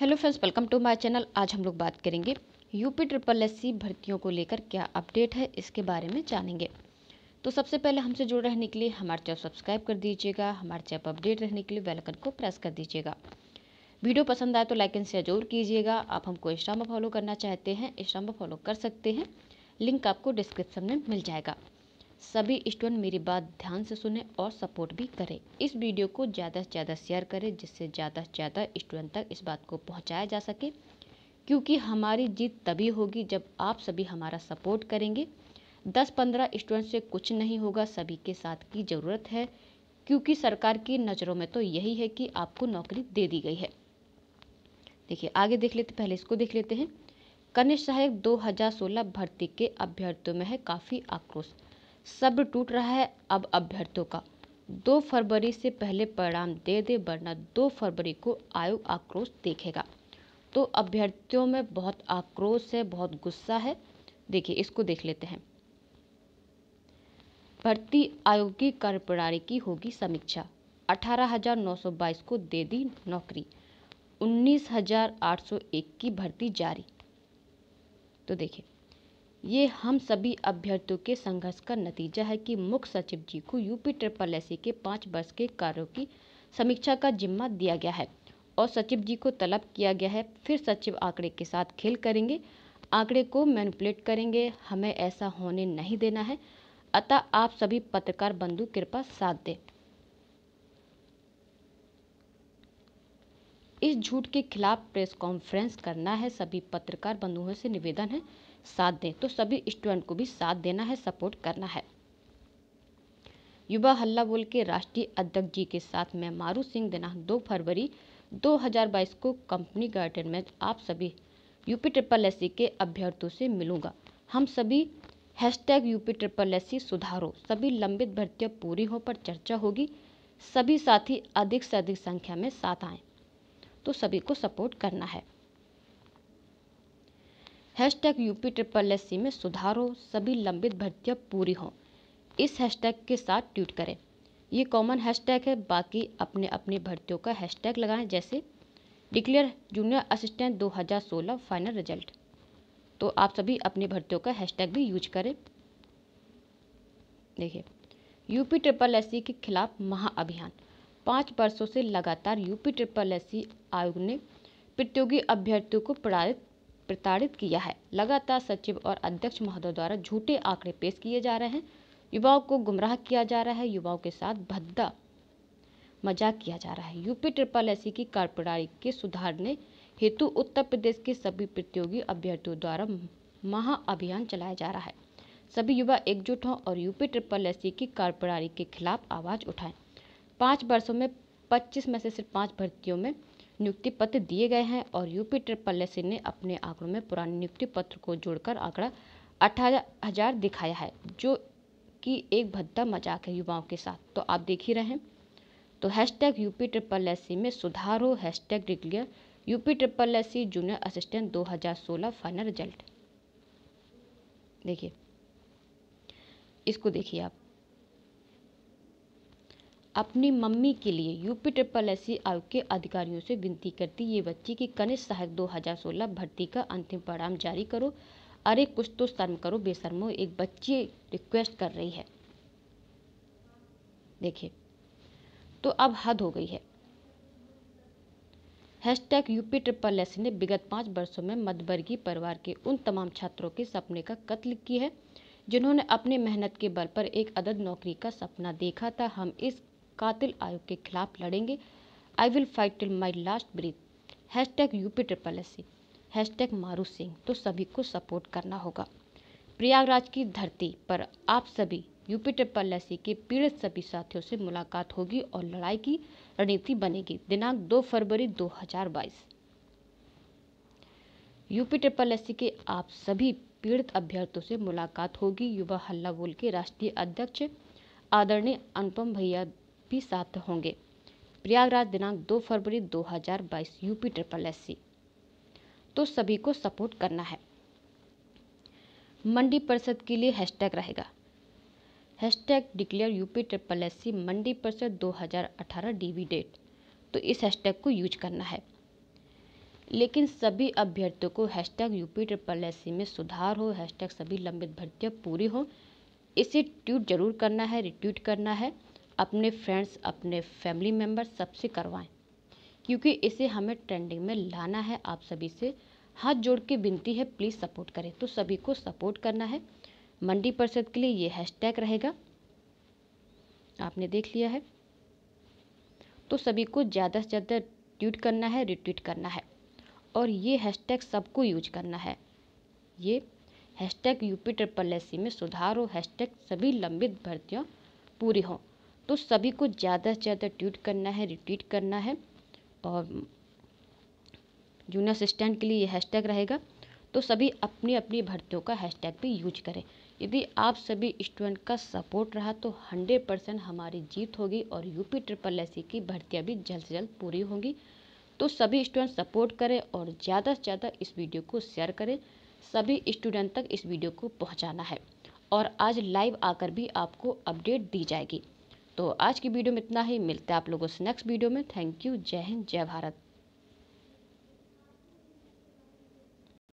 hello friends welcome to my channel आज हम लोग बात करेंगे यूपी ट्रिपल एस सी भर्तियों को लेकर क्या अपडेट है इसके बारे में जानेंगे तो सबसे पहले हमसे जुड़ रहने के लिए हमारे चैनल सब्सक्राइब कर दीजिएगा हमारे चैनल अपडेट रहने के लिए वेलकन को प्रेस कर दीजिएगा वीडियो पसंद आए तो लाइक एंड शेयर जरूर कीजिएगा आप हमको इंस्टा पर फॉलो करना चाहते हैं इंस्टा पर फॉलो कर सकते हैं लिंक आपको डिस्क्रिप्शन में मिल जाएगा सभी स्टूडेंट मेरी बात ध्यान से सुने और सपोर्ट भी करें इस वीडियो को ज़्यादा से ज़्यादा शेयर करें जिससे ज़्यादा से ज़्यादा स्टूडेंट तक इस बात को पहुँचाया जा सके क्योंकि हमारी जीत तभी होगी जब आप सभी हमारा सपोर्ट करेंगे दस पंद्रह स्टूडेंट से कुछ नहीं होगा सभी के साथ की ज़रूरत है क्योंकि सरकार की नज़रों में तो यही है कि आपको नौकरी दे दी गई है देखिए आगे देख लेते पहले इसको देख लेते हैं कनिष्ठ सहायक 2016 भर्ती के अभ्यर्थियों में है काफ़ी आक्रोश सब्र टूट रहा है अब अभ्यर्थियों का दो फरवरी से पहले परिणाम दे दे वरना दो फरवरी को आयोग आक्रोश देखेगा तो अभ्यर्थियों में बहुत आक्रोश है बहुत गुस्सा है देखिए इसको देख लेते हैं भर्ती आयोग की कार्यप्रणाली की होगी समीक्षा 18,922 को दे दी नौकरी 19,801 की भर्ती जारी तो देखिए ये हम सभी अभ्यर्थियों के संघर्ष का नतीजा है कि मुख्य सचिव जी को यूपी ट्रिपल एस के पाँच वर्ष के कार्यों की समीक्षा का जिम्मा दिया गया है और सचिव जी को तलब किया गया है फिर सचिव आंकड़े के साथ खेल करेंगे आंकड़े को मैनिपुलेट करेंगे हमें ऐसा होने नहीं देना है अतः आप सभी पत्रकार बंधु कृपा साथ दें इस झूठ के खिलाफ प्रेस कॉन्फ्रेंस करना है सभी पत्रकार बंधुओं से निवेदन है साथ दें तो सभी स्टूडेंट को भी साथ देना है सपोर्ट करना है युवा हल्ला बोल के राष्ट्रीय अध्यक्ष जी के साथ मैं मारू सिंह दिनांक दो फरवरी 2022 को कंपनी गार्डन में आप सभी यूपी ट्रिपल एस के अभ्यर्थियों से मिलूंगा हम सभी hashtag UP triple S सुधारो सभी लंबित भर्तियां पूरी हो पर चर्चा होगी सभी साथी अधिक से अधिक संख्या में साथ आए तो सभी को सपोर्ट करना है हैशटैग यूपी ट्रिपल एस में सुधार हो सभी लंबित भर्तियाँ पूरी हों इस हैशटैग के साथ ट्वीट करें ये कॉमन हैशटैग है बाकी अपने अपने भर्तियों का हैशटैग लगाएं जैसे declare junior assistant 2016 final result तो आप सभी अपनी भर्तियों का हैशटैग भी यूज करें देखिए यूपी ट्रिपल एस के खिलाफ महाअभियान पाँच वर्षों से लगातार यूपी ट्रिपल एस आयोग ने प्रतियोगी अभ्यर्थियों को प्रताड़ित प्रताड़ित किया है लगातार सचिव और अध्यक्ष महोदय द्वारा झूठे आंकड़े पेश किए जा रहे हैं युवाओं को गुमराह किया जा रहा है युवाओं के साथ भद्दा मजाक किया जा रहा है यूपी ट्रिपल एस की कार्रवाई के सुधारने हेतु उत्तर प्रदेश के सभी प्रतियोगी अभ्यर्थियों द्वारा महाअभियान चलाया जा रहा है सभी युवा एकजुट हों और यूपी ट्रिपल एस की कार्रवाई के खिलाफ आवाज उठाएं पाँच वर्षों में पच्चीस में से सिर्फ पाँच भर्तियों में नियुक्ति पत्र दिए गए हैं और यूपी ट्रिपल एस ने अपने आंकड़ों में पुराने नियुक्ति पत्र को जोड़कर आंकड़ा अठारह दिखाया है जो कि एक भद्दा मजाक है युवाओं के साथ तो आप देख ही रहे हैं तो hashtag UP triple S में सुधार हो hashtag declare UP triple S junior assistant 2016 final result देखिए इसको देखिए आप अपनी मम्मी के लिए यूपी ट्रिपल एस आयोग के अधिकारियों से विनती करती ये बच्ची की कनिष्ठ सहायक 2016 भर्ती का अंतिम परिणाम जारी करो अरे कुछ तो शर्म करो बेशर्मो एक बच्ची रिक्वेस्ट कर रही है देखिए तो अब हद हो गई है हैशटैग यूपी ट्रिपल एस ने विगत पाँच वर्षों में मध्यवर्गीय परिवार के उन तमाम छात्रों के सपने का कत्ल की है जिन्होंने अपने मेहनत के बल पर एक अदद नौकरी का सपना देखा था हम इस कातिल आयोग के खिलाफ लड़ेंगे I will fight till my last breath hashtag UP triple S C hashtag Maru Singh तो सभी को सपोर्ट करना होगा प्रयागराज की धरती पर आप सभी यूपी ट्रिपल एस के पीड़ित सभी साथियों से मुलाकात होगी और लड़ाई की रणनीति बनेगी दिनांक 2 फरवरी 2022 यूपी ट्रिपल एस के आप सभी पीड़ित अभ्यर्थियों से मुलाकात होगी युवा हल्ला बोल के राष्ट्रीय अध्यक्ष आदरणीय अनुपम भैया भी साथ होंगे प्रयागराज दिनांक 2 फरवरी 2022 यूपी ट्रिपल एस सी तो सभी को सपोर्ट करना है मंडी परिषद के लिए हैशटैग रहेगा hashtag declare UP triple S C Mandi Parishad 2018 DV date तो इस हैशटैग को यूज करना है लेकिन सभी अभ्यर्थियों को hashtag UP triple S C में सुधार हो हैशटैग सभी लंबित भर्तियाँ पूरी हो इसे ट्वीट जरूर करना है रिट्वीट करना है अपने फ्रेंड्स अपने फैमिली मेम्बर सबसे करवाएं क्योंकि इसे हमें ट्रेंडिंग में लाना है आप सभी से हाथ जोड़ के विनती है प्लीज़ सपोर्ट करें तो सभी को सपोर्ट करना है मंडी परिषद के लिए ये हैशटैग रहेगा आपने देख लिया है तो सभी को ज़्यादा से ज़्यादा ट्वीट करना है रिट्वीट करना है और ये हैशटैग सबको यूज करना है ये हैशटैग यूपी ट्रिपल एस में सुधार हो हैशटैग सभी लंबित भर्तियाँ पूरी हों तो सभी को ज़्यादा से ज़्यादा ट्वीट करना है रिट्वीट करना है और जूनियर असिस्टेंट के लिए ये हैशटैग रहेगा तो सभी अपनी अपनी भर्तियों का हैशटैग भी यूज करें यदि आप सभी स्टूडेंट का सपोर्ट रहा तो 100 परसेंट हमारी जीत होगी और यूपी ट्रिपल एस की भर्तियाँ भी जल्द से जल्द पूरी होंगी तो सभी स्टूडेंट सपोर्ट करें और ज़्यादा से ज़्यादा इस वीडियो को शेयर करें सभी स्टूडेंट तक इस वीडियो को पहुँचाना है और आज लाइव आकर भी आपको अपडेट दी जाएगी तो आज की वीडियो में इतना ही मिलते हैं आप लोगों से नेक्स्ट वीडियो में थैंक यू जय हिंद जय भारत